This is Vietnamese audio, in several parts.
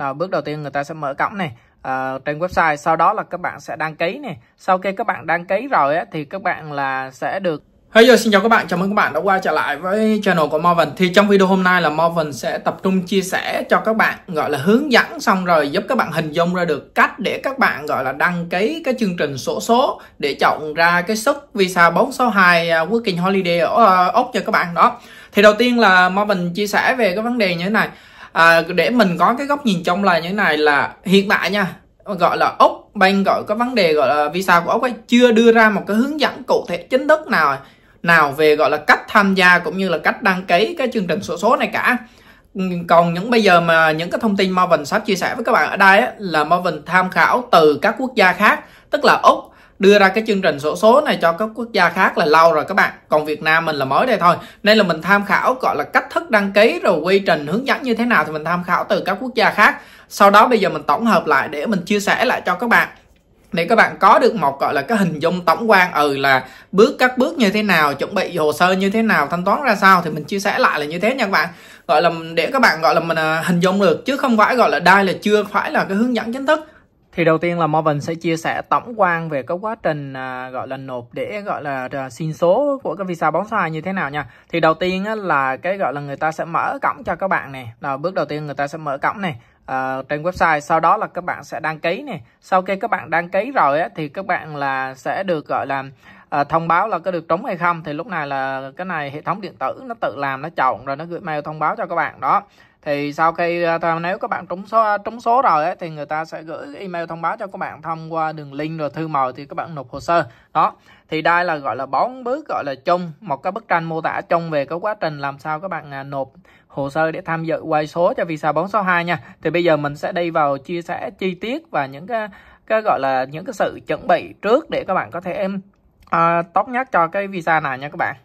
Rồi ờ, bước đầu tiên người ta sẽ mở cổng này à, trên website sau đó là các bạn sẽ đăng ký này sau khi các bạn đăng ký rồi á, thì các bạn là sẽ được Hey yo, xin chào các bạn, chào mừng các bạn đã quay trở lại với channel của Marvin Thì trong video hôm nay là Marvin sẽ tập trung chia sẻ cho các bạn gọi là hướng dẫn xong rồi giúp các bạn hình dung ra được cách để các bạn gọi là đăng ký cái chương trình sổ số, để chọn ra cái suất visa 462 à, Working Holiday ở ờ, Úc cho các bạn đó Thì đầu tiên là Marvin chia sẻ về cái vấn đề như thế này à, để mình có cái góc nhìn trong là như thế này là hiện tại nha gọi là úc bank gọi có vấn đề gọi là visa của úc ấy chưa đưa ra một cái hướng dẫn cụ thể chính thức nào nào về gọi là cách tham gia cũng như là cách đăng ký cái chương trình sổ số này cả ừ, còn những bây giờ mà những cái thông tin Marvin sắp chia sẻ với các bạn ở đây ấy, là Marvin tham khảo từ các quốc gia khác tức là Úc đưa ra cái chương trình sổ số, này cho các quốc gia khác là lâu rồi các bạn còn Việt Nam mình là mới đây thôi nên là mình tham khảo gọi là cách thức đăng ký rồi quy trình hướng dẫn như thế nào thì mình tham khảo từ các quốc gia khác sau đó bây giờ mình tổng hợp lại để mình chia sẻ lại cho các bạn để các bạn có được một gọi là cái hình dung tổng quan ừ là bước các bước như thế nào chuẩn bị hồ sơ như thế nào thanh toán ra sao thì mình chia sẻ lại là như thế nha các bạn gọi là để các bạn gọi là mình à, hình dung được chứ không phải gọi là đây là chưa phải là cái hướng dẫn chính thức thì đầu tiên là Marvin sẽ chia sẻ tổng quan về cái quá trình à, gọi là nộp để gọi là à, xin số của cái visa bóng xoay như thế nào nha thì đầu tiên á, là cái gọi là người ta sẽ mở cổng cho các bạn này là bước đầu tiên người ta sẽ mở cổng này à, trên website sau đó là các bạn sẽ đăng ký này sau khi các bạn đăng ký rồi á, thì các bạn là sẽ được gọi là à, thông báo là có được trúng hay không thì lúc này là cái này hệ thống điện tử nó tự làm nó chọn rồi nó gửi mail thông báo cho các bạn đó thì sau khi à, nếu các bạn trúng số à, trúng số rồi ấy, thì người ta sẽ gửi email thông báo cho các bạn thông qua đường link rồi thư mời thì các bạn nộp hồ sơ đó thì đây là gọi là bốn bước gọi là chung một cái bức tranh mô tả chung về cái quá trình làm sao các bạn à, nộp hồ sơ để tham dự quay số cho visa 462 nha thì bây giờ mình sẽ đi vào chia sẻ chi tiết và những cái cái gọi là những cái sự chuẩn bị trước để các bạn có thể em uh, tốt nhất cho cái visa này nha các bạn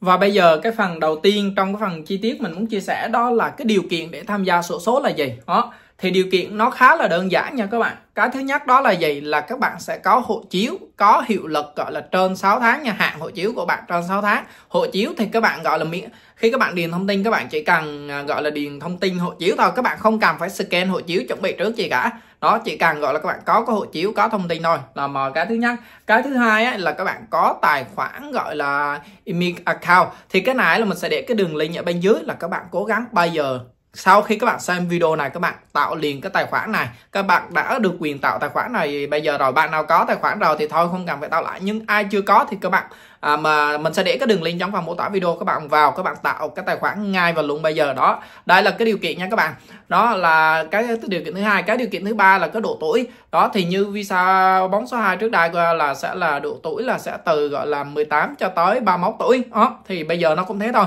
và bây giờ cái phần đầu tiên trong cái phần chi tiết mình muốn chia sẻ đó là cái điều kiện để tham gia sổ số là gì. Đó thì điều kiện nó khá là đơn giản nha các bạn cái thứ nhất đó là gì là các bạn sẽ có hộ chiếu có hiệu lực gọi là trên 6 tháng nha hạn hộ chiếu của bạn trên 6 tháng hộ chiếu thì các bạn gọi là miễn khi các bạn điền thông tin các bạn chỉ cần à, gọi là điền thông tin hộ chiếu thôi các bạn không cần phải scan hộ chiếu chuẩn bị trước gì cả đó chỉ cần gọi là các bạn có cái hộ chiếu có thông tin thôi là mờ cái thứ nhất cái thứ hai ấy, là các bạn có tài khoản gọi là email account thì cái này là mình sẽ để cái đường link ở bên dưới là các bạn cố gắng bây giờ sau khi các bạn xem video này các bạn tạo liền cái tài khoản này các bạn đã được quyền tạo tài khoản này bây giờ rồi bạn nào có tài khoản rồi thì thôi không cần phải tạo lại nhưng ai chưa có thì các bạn à, mà mình sẽ để cái đường link trong phần mô tả video các bạn vào các bạn tạo cái tài khoản ngay và luôn bây giờ đó đây là cái điều kiện nha các bạn đó là cái điều kiện thứ hai cái điều kiện thứ ba là cái độ tuổi đó thì như visa bóng số 2 trước đây là sẽ là độ tuổi là sẽ từ gọi là 18 cho tới 31 tuổi đó thì bây giờ nó cũng thế thôi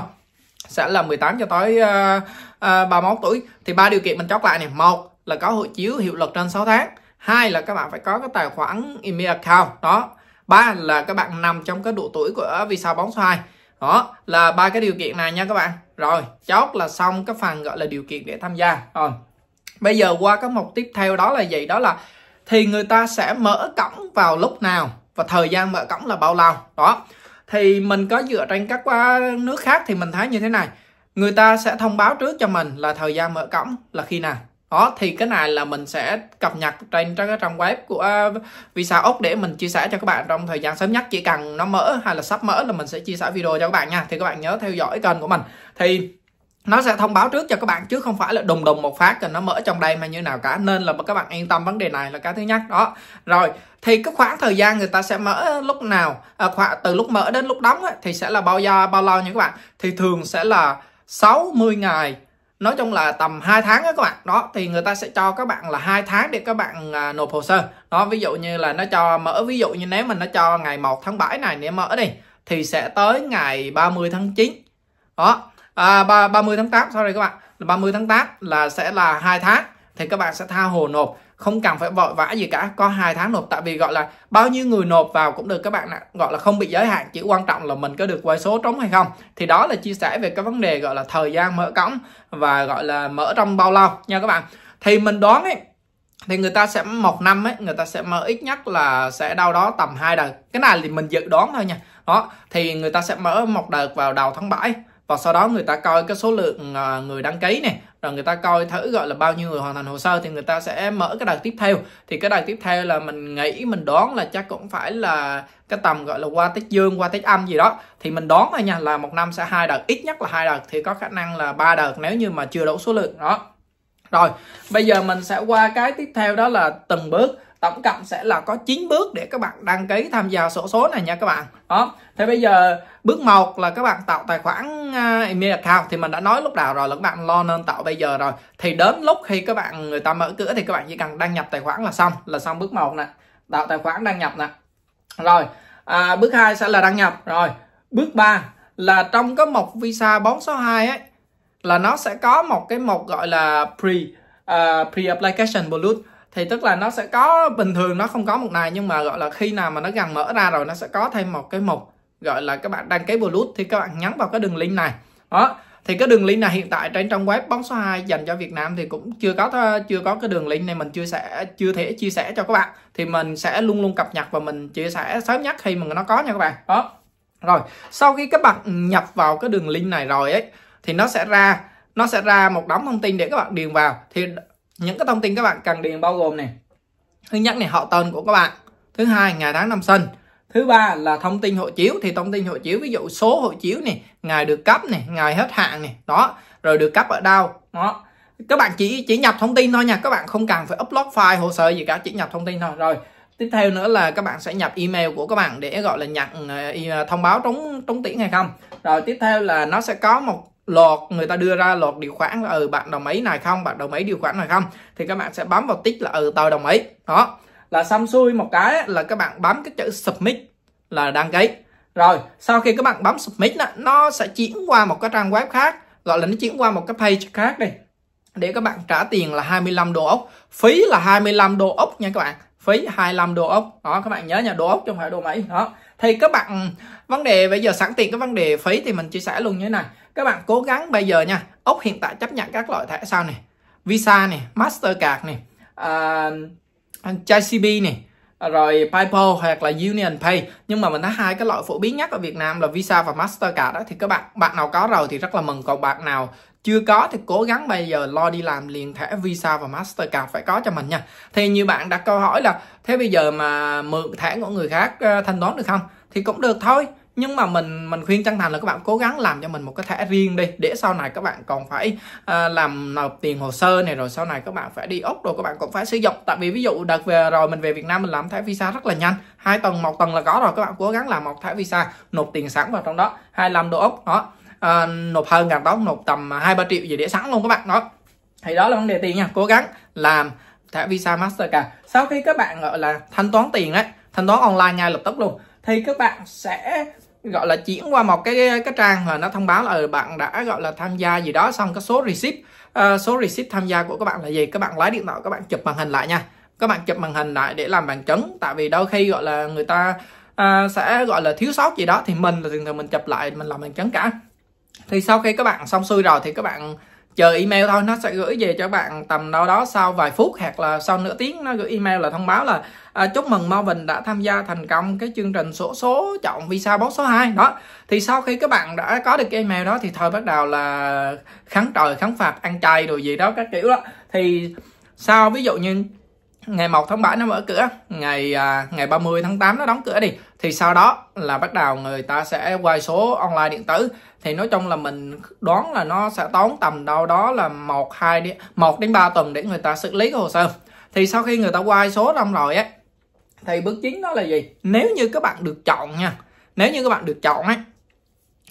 sẽ là 18 cho tới uh, uh, 31 tuổi thì ba điều kiện mình chốt lại này một là có hộ chiếu hiệu lực trên 6 tháng hai là các bạn phải có cái tài khoản email account đó ba là các bạn nằm trong cái độ tuổi của visa bóng số xoay đó là ba cái điều kiện này nha các bạn rồi chốt là xong cái phần gọi là điều kiện để tham gia rồi bây giờ qua cái mục tiếp theo đó là gì đó là thì người ta sẽ mở cổng vào lúc nào và thời gian mở cổng là bao lâu đó thì mình có dựa trên các nước khác thì mình thấy như thế này người ta sẽ thông báo trước cho mình là thời gian mở cổng là khi nào đó thì cái này là mình sẽ cập nhật trên cái trang web của à, Visa Úc để mình chia sẻ cho các bạn trong thời gian sớm nhất chỉ cần nó mở hay là sắp mở là mình sẽ chia sẻ video cho các bạn nha thì các bạn nhớ theo dõi kênh của mình thì nó sẽ thông báo trước cho các bạn chứ không phải là đùng đùng một phát rồi nó mở trong đây mà như nào cả nên là các bạn yên tâm vấn đề này là cái thứ nhất đó rồi thì cái khoảng thời gian người ta sẽ mở lúc nào à, khoảng từ lúc mở đến lúc đóng ấy, thì sẽ là bao giờ bao lâu nha các bạn thì thường sẽ là 60 ngày nói chung là tầm 2 tháng đó các bạn đó thì người ta sẽ cho các bạn là hai tháng để các bạn à, nộp hồ sơ đó ví dụ như là nó cho mở ví dụ như nếu mà nó cho ngày 1 tháng 7 này để mở đi thì sẽ tới ngày 30 tháng 9 đó à, 30 tháng 8 đây các bạn 30 tháng 8 là sẽ là hai tháng thì các bạn sẽ tha hồ nộp không cần phải vội vã gì cả có hai tháng nộp tại vì gọi là bao nhiêu người nộp vào cũng được các bạn ạ gọi là không bị giới hạn chỉ quan trọng là mình có được quay số trống hay không thì đó là chia sẻ về cái vấn đề gọi là thời gian mở cổng và gọi là mở trong bao lâu nha các bạn thì mình đoán ấy thì người ta sẽ một năm ấy người ta sẽ mở ít nhất là sẽ đâu đó tầm hai đợt cái này thì mình dự đoán thôi nha đó thì người ta sẽ mở một đợt vào đầu tháng 7 và sau đó người ta coi cái số lượng à, người đăng ký này rồi người ta coi thử gọi là bao nhiêu người hoàn thành hồ sơ thì người ta sẽ mở cái đợt tiếp theo thì cái đợt tiếp theo là mình nghĩ mình đoán là chắc cũng phải là cái tầm gọi là qua tết dương qua tết âm gì đó thì mình đoán thôi nha là một năm sẽ hai đợt ít nhất là hai đợt thì có khả năng là ba đợt nếu như mà chưa đủ số lượng đó rồi bây giờ mình sẽ qua cái tiếp theo đó là từng bước tổng cộng sẽ là có 9 bước để các bạn đăng ký tham gia sổ số này nha các bạn đó thế bây giờ bước một là các bạn tạo tài khoản à, email account thì mình đã nói lúc nào rồi là các bạn lo nên tạo bây giờ rồi thì đến lúc khi các bạn người ta mở cửa thì các bạn chỉ cần đăng nhập tài khoản là xong là xong bước một nè tạo tài khoản đăng nhập nè rồi à, bước hai sẽ là đăng nhập rồi bước 3 là trong cái mục visa 462 ấy là nó sẽ có một cái mục gọi là pre uh, à, pre application bullet thì tức là nó sẽ có bình thường nó không có mục này nhưng mà gọi là khi nào mà nó gần mở ra rồi nó sẽ có thêm một cái mục gọi là các bạn đăng ký Bluetooth thì các bạn nhấn vào cái đường link này đó thì cái đường link này hiện tại trên trong web bóng số 2 dành cho Việt Nam thì cũng chưa có chưa có cái đường link này mình chưa sẽ chưa thể chia sẻ cho các bạn thì mình sẽ luôn luôn cập nhật và mình chia sẻ sớm nhất khi mà nó có nha các bạn đó rồi sau khi các bạn nhập vào cái đường link này rồi ấy thì nó sẽ ra nó sẽ ra một đống thông tin để các bạn điền vào thì những cái thông tin các bạn cần điền bao gồm này thứ nhất này họ tên của các bạn thứ hai ngày tháng năm sinh thứ ba là thông tin hộ chiếu thì thông tin hộ chiếu ví dụ số hộ chiếu này ngày được cấp này ngày hết hạn này đó rồi được cấp ở đâu đó các bạn chỉ chỉ nhập thông tin thôi nha các bạn không cần phải upload file hồ sơ gì cả chỉ nhập thông tin thôi rồi tiếp theo nữa là các bạn sẽ nhập email của các bạn để gọi là nhận ờ, thông báo trúng trúng tuyển hay không rồi tiếp theo là nó sẽ có một lọt người ta đưa ra lọt điều khoản là ừ bạn đồng ý này không bạn đồng ý điều khoản này không thì các bạn sẽ bấm vào tích là ừ tôi đồng ý đó là xong xuôi một cái là các bạn bấm cái chữ submit là đăng ký rồi sau khi các bạn bấm submit nó sẽ chuyển qua một cái trang web khác gọi là nó chuyển qua một cái page khác đi để các bạn trả tiền là 25 đô ốc phí là 25 đô ốc nha các bạn phí 25 đô ốc đó các bạn nhớ nha đô ốc trong phải đô Mỹ đó thì các bạn vấn đề bây giờ sẵn tiền cái vấn đề phí thì mình chia sẻ luôn như thế này các bạn cố gắng bây giờ nha ốc hiện tại chấp nhận các loại thẻ sao này visa này mastercard này uh, à, jcb này rồi PayPal hoặc là Union Pay nhưng mà mình thấy hai cái loại phổ biến nhất ở Việt Nam là Visa và Mastercard đó thì các bạn bạn nào có rồi thì rất là mừng còn bạn nào chưa có thì cố gắng bây giờ lo đi làm liền thẻ Visa và Mastercard phải có cho mình nha thì như bạn đặt câu hỏi là thế bây giờ mà mượn thẻ của người khác ờ, thanh toán được không thì cũng được thôi nhưng mà mình mình khuyên chân thành là các bạn cố gắng làm cho mình một cái thẻ riêng đi để sau này các bạn còn phải à, làm nộp tiền hồ sơ này rồi sau này các bạn phải đi úc rồi các bạn cũng phải sử dụng tại vì ví dụ đợt về rồi mình về việt nam mình làm thẻ visa rất là nhanh hai tuần một tuần là có rồi các bạn cố gắng làm một thẻ visa nộp tiền sẵn vào trong đó 25 đô úc đó à, nộp hơn ngàn đó nộp tầm hai ba triệu gì để sẵn luôn các bạn đó thì đó là vấn đề tiền nha cố gắng làm thẻ visa mastercard sau khi các bạn gọi là thanh toán tiền đấy thanh toán online ngay lập tức luôn thì các bạn sẽ gọi là chuyển qua một cái cái trang là nó thông báo là ừ, bạn đã gọi là tham gia gì đó xong cái số receipt uh, số receipt tham gia của các bạn là gì các bạn lấy điện thoại các bạn chụp màn hình lại nha các bạn chụp màn hình lại để làm bằng chứng tại vì đôi khi gọi là người ta uh, sẽ gọi là thiếu sót gì đó thì mình là thường thường mình chụp lại mình làm bằng chứng cả thì sau khi các bạn xong xuôi rồi thì các bạn chờ email thôi nó sẽ gửi về cho bạn tầm đâu đó sau vài phút hoặc là sau nửa tiếng nó gửi email là thông báo là à, chúc mừng Marvin đã tham gia thành công cái chương trình sổ số, chọn visa box số 2 đó thì sau khi các bạn đã có được cái email đó thì thôi bắt đầu là kháng trời kháng phạt ăn chay rồi gì đó các kiểu đó thì sau ví dụ như ngày 1 tháng 7 nó mở cửa ngày à, ngày 30 tháng 8 nó đóng cửa đi thì sau đó là bắt đầu người ta sẽ quay số online điện tử thì nói chung là mình đoán là nó sẽ tốn tầm đâu đó là một hai đến một đến ba tuần để người ta xử lý cái hồ sơ thì sau khi người ta quay số xong rồi á thì bước chính đó là gì nếu như các bạn được chọn nha nếu như các bạn được chọn ấy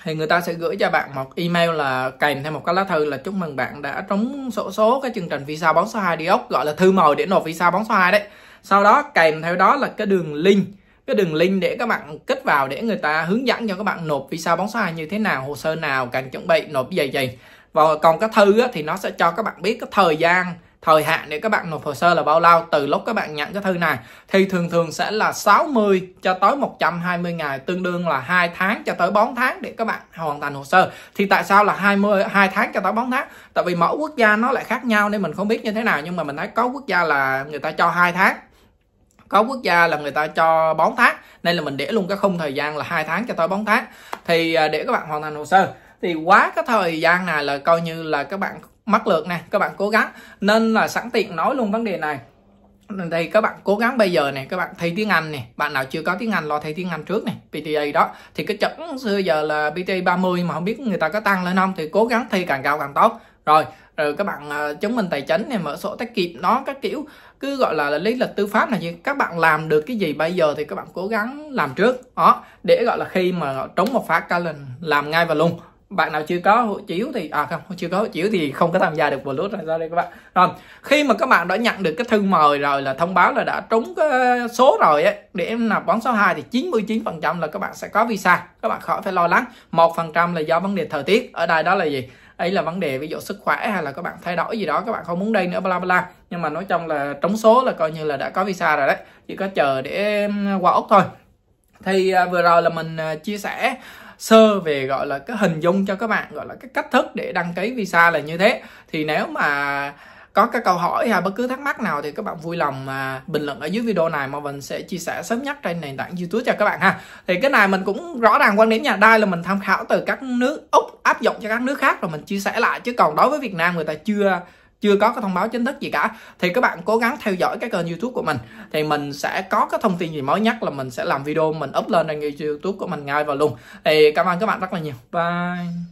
thì người ta sẽ gửi cho bạn một email là kèm theo một cái lá thư là chúc mừng bạn đã trúng sổ số, số cái chương trình visa bóng số 2 đi ốc gọi là thư mời để nộp visa bóng số 2 đấy sau đó kèm theo đó là cái đường link cái đường link để các bạn kết vào để người ta hướng dẫn cho các bạn nộp visa bóng xoay như thế nào hồ sơ nào cần chuẩn bị nộp gì gì và còn cái thư á, thì nó sẽ cho các bạn biết cái thời gian thời hạn để các bạn nộp hồ sơ là bao lâu từ lúc các bạn nhận cái thư này thì thường thường sẽ là 60 cho tới 120 ngày tương đương là 2 tháng cho tới 4 tháng để các bạn hoàn thành hồ sơ thì tại sao là 20 2 tháng cho tới 4 tháng tại vì mỗi quốc gia nó lại khác nhau nên mình không biết như thế nào nhưng mà mình thấy có quốc gia là người ta cho 2 tháng có quốc gia là người ta cho bón thác nên là mình để luôn cái khung thời gian là hai tháng cho tới bón thác thì à, để các bạn hoàn thành hồ sơ thì quá cái thời gian này là coi như là các bạn mắc lượt này các bạn cố gắng nên là sẵn tiện nói luôn vấn đề này thì các bạn cố gắng bây giờ này các bạn thi tiếng Anh này bạn nào chưa có tiếng Anh lo thi tiếng Anh trước này PTA đó thì cái chuẩn xưa giờ là PTA 30 mà không biết người ta có tăng lên không thì cố gắng thi càng cao càng tốt rồi rồi các bạn à, chứng minh tài chính này mở sổ tiết kiệm nó các kiểu cứ gọi là lý lịch tư pháp là gì các bạn làm được cái gì bây giờ thì các bạn cố gắng làm trước đó để gọi là khi mà trúng một phát cá làm ngay và luôn bạn nào chưa có hộ chiếu thì à không chưa có hộ chiếu thì không có tham gia được vào lút này ra đây các bạn rồi khi mà các bạn đã nhận được cái thư mời rồi là thông báo là đã trúng cái số rồi ấy, để em nạp bóng số 2 thì 99 phần trăm là các bạn sẽ có visa các bạn khỏi phải lo lắng một phần trăm là do vấn đề thời tiết ở đây đó là gì ấy là vấn đề ví dụ sức khỏe hay là các bạn thay đổi gì đó các bạn không muốn đây nữa bla bla nhưng mà nói chung là trống số là coi như là đã có visa rồi đấy chỉ có chờ để qua úc thôi thì à, vừa rồi là mình à, chia sẻ sơ về gọi là cái hình dung cho các bạn gọi là cái cách thức để đăng ký visa là như thế thì nếu mà có các câu hỏi hay bất cứ thắc mắc nào thì các bạn vui lòng mà bình luận ở dưới video này mà mình sẽ chia sẻ sớm nhất trên nền tảng youtube cho các bạn ha thì cái này mình cũng rõ ràng quan điểm nhà đây là mình tham khảo từ các nước úc áp dụng cho các nước khác rồi mình chia sẻ lại chứ còn đối với việt nam người ta chưa chưa có cái thông báo chính thức gì cả thì các bạn cố gắng theo dõi cái kênh youtube của mình thì mình sẽ có cái thông tin gì mới nhất là mình sẽ làm video mình up lên trên youtube của mình ngay vào luôn thì cảm ơn các bạn rất là nhiều bye